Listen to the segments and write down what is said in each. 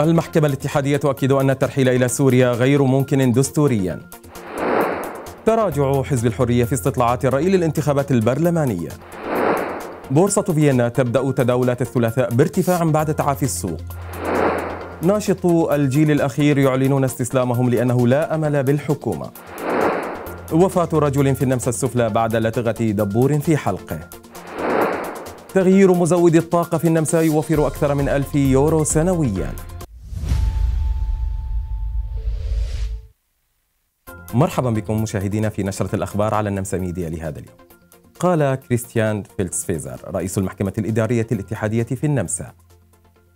المحكمة الاتحادية تؤكد أن الترحيل إلى سوريا غير ممكن دستوريا تراجع حزب الحرية في استطلاعات الرأي للانتخابات البرلمانية بورصة فيينا تبدأ تداولات الثلاثاء بارتفاع بعد تعافي السوق ناشطو الجيل الأخير يعلنون استسلامهم لأنه لا أمل بالحكومة وفاة رجل في النمسا السفلى بعد لتغة دبور في حلقه تغيير مزود الطاقة في النمسا يوفر أكثر من ألف يورو سنوياً مرحبا بكم مشاهدينا في نشرة الأخبار على النمسا ميديا لهذا اليوم قال كريستيان فيلتسفيزر رئيس المحكمة الإدارية الاتحادية في النمسا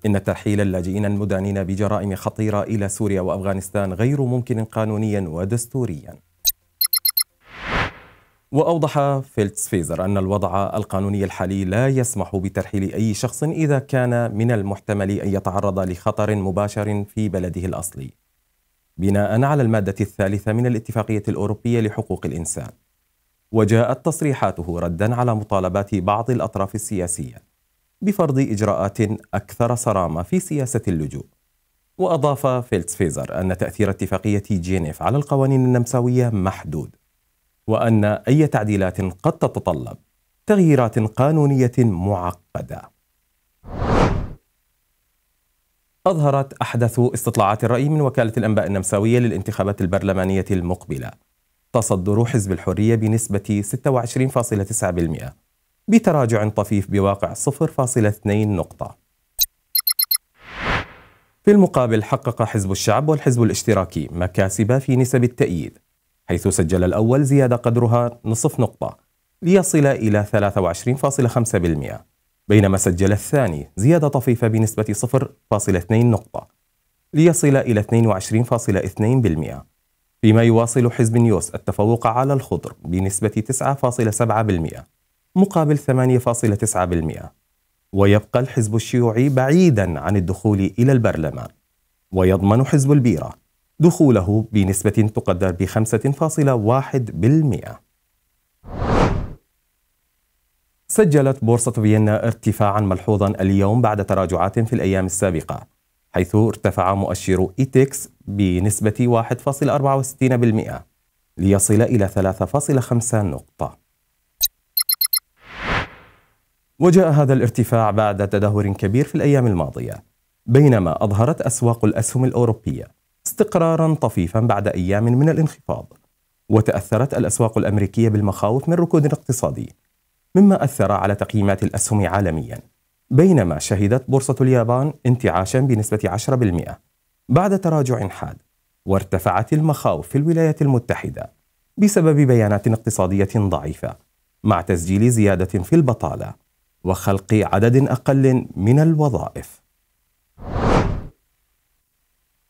إن ترحيل اللاجئين المدانين بجرائم خطيرة إلى سوريا وأفغانستان غير ممكن قانونيا ودستوريا وأوضح فيلتسفيزر أن الوضع القانوني الحالي لا يسمح بترحيل أي شخص إذا كان من المحتمل أن يتعرض لخطر مباشر في بلده الأصلي بناء على المادة الثالثة من الاتفاقية الأوروبية لحقوق الإنسان وجاءت تصريحاته ردا على مطالبات بعض الأطراف السياسية بفرض إجراءات أكثر صرامة في سياسة اللجوء وأضاف فيلتسفيزر أن تأثير اتفاقية جينيف على القوانين النمساوية محدود وأن أي تعديلات قد تتطلب تغييرات قانونية معقدة أظهرت أحدث استطلاعات الرأي من وكالة الأنباء النمساوية للانتخابات البرلمانية المقبلة تصدر حزب الحرية بنسبة 26.9% بتراجع طفيف بواقع 0.2 نقطة في المقابل حقق حزب الشعب والحزب الاشتراكي مكاسب في نسب التأييد حيث سجل الأول زيادة قدرها نصف نقطة ليصل إلى 23.5% بينما سجل الثاني زيادة طفيفة بنسبة 0.2 نقطة ليصل إلى 22.2% فيما يواصل حزب نيوس التفوق على الخضر بنسبة 9.7% مقابل 8.9% ويبقى الحزب الشيوعي بعيدا عن الدخول إلى البرلمان ويضمن حزب البيرة دخوله بنسبة تقدر ب 5.1% سجلت بورصة فيينا ارتفاعا ملحوظا اليوم بعد تراجعات في الأيام السابقة حيث ارتفع مؤشر إيتكس بنسبة 1.64% ليصل إلى 3.5 نقطة وجاء هذا الارتفاع بعد تدهور كبير في الأيام الماضية بينما أظهرت أسواق الأسهم الأوروبية استقرارا طفيفا بعد أيام من الانخفاض وتأثرت الأسواق الأمريكية بالمخاوف من ركود اقتصادي مما أثر على تقييمات الأسهم عالميا بينما شهدت بورصة اليابان انتعاشا بنسبة 10% بعد تراجع حاد وارتفعت المخاوف في الولايات المتحدة بسبب بيانات اقتصادية ضعيفة مع تسجيل زيادة في البطالة وخلق عدد أقل من الوظائف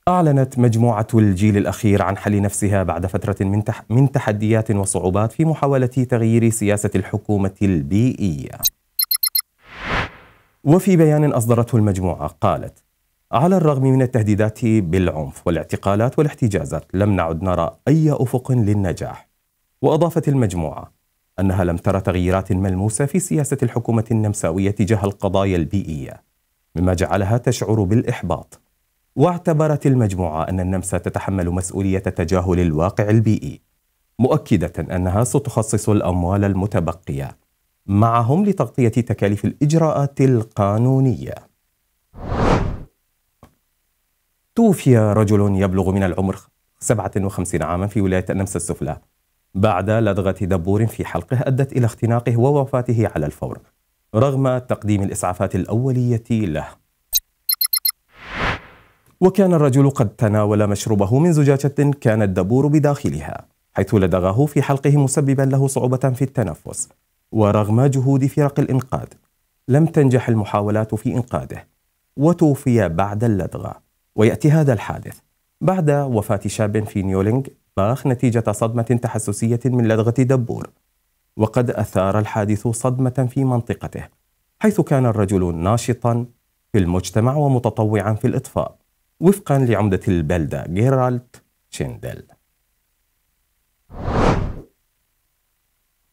أعلنت مجموعة الجيل الأخير عن حل نفسها بعد فترة من, تح من تحديات وصعوبات في محاولة تغيير سياسة الحكومة البيئية. وفي بيان أصدرته المجموعة قالت: على الرغم من التهديدات بالعنف والاعتقالات والاحتجازات لم نعد نرى أي أفق للنجاح. وأضافت المجموعة: أنها لم ترى تغييرات ملموسة في سياسة الحكومة النمساوية تجاه القضايا البيئية، مما جعلها تشعر بالإحباط واعتبرت المجموعة أن النمسا تتحمل مسؤولية تجاهل الواقع البيئي مؤكدة أنها ستخصص الأموال المتبقية معهم لتغطية تكاليف الإجراءات القانونية توفي رجل يبلغ من العمر 57 عاما في ولاية النمسا السفلى بعد لدغة دبور في حلقه أدت إلى اختناقه ووفاته على الفور رغم تقديم الإسعافات الأولية له وكان الرجل قد تناول مشروبه من زجاجة كان الدبور بداخلها حيث لدغه في حلقه مسببا له صعوبة في التنفس ورغم جهود فرق الإنقاذ لم تنجح المحاولات في إنقاذه وتوفي بعد اللدغة ويأتي هذا الحادث بعد وفاة شاب في نيولينغ باخ نتيجة صدمة تحسسية من لدغة دبور وقد أثار الحادث صدمة في منطقته حيث كان الرجل ناشطا في المجتمع ومتطوعا في الإطفاء وفقا لعمدة البلدة جيرالد شيندل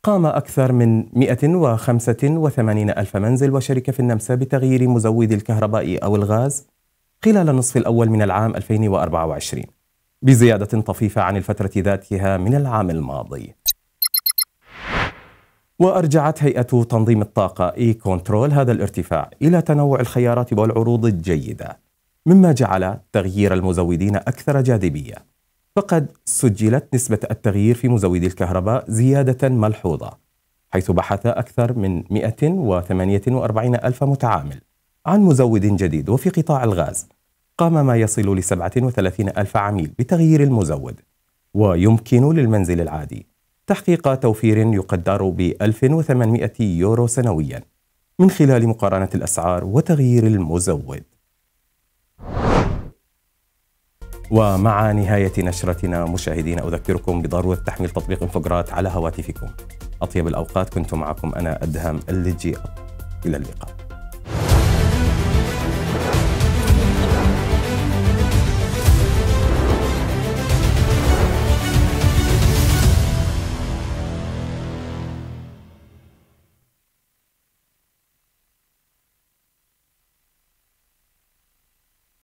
قام أكثر من 185 ألف منزل وشركة في النمسا بتغيير مزود الكهرباء أو الغاز خلال النصف الأول من العام 2024 بزيادة طفيفة عن الفترة ذاتها من العام الماضي وأرجعت هيئة تنظيم الطاقة إي كونترول هذا الارتفاع إلى تنوع الخيارات والعروض الجيدة مما جعل تغيير المزودين أكثر جاذبية فقد سجلت نسبة التغيير في مزودي الكهرباء زيادة ملحوظة حيث بحث أكثر من 148 ألف متعامل عن مزود جديد وفي قطاع الغاز قام ما يصل ل 37 ألف عميل بتغيير المزود ويمكن للمنزل العادي تحقيق توفير يقدر ب 1800 يورو سنويا من خلال مقارنة الأسعار وتغيير المزود ومع نهاية نشرتنا مشاهدينا أذكركم بضرورة تحميل تطبيق انفجرات على هواتفكم أطيب الأوقات كنت معكم أنا أدهم اللجي إلى اللقاء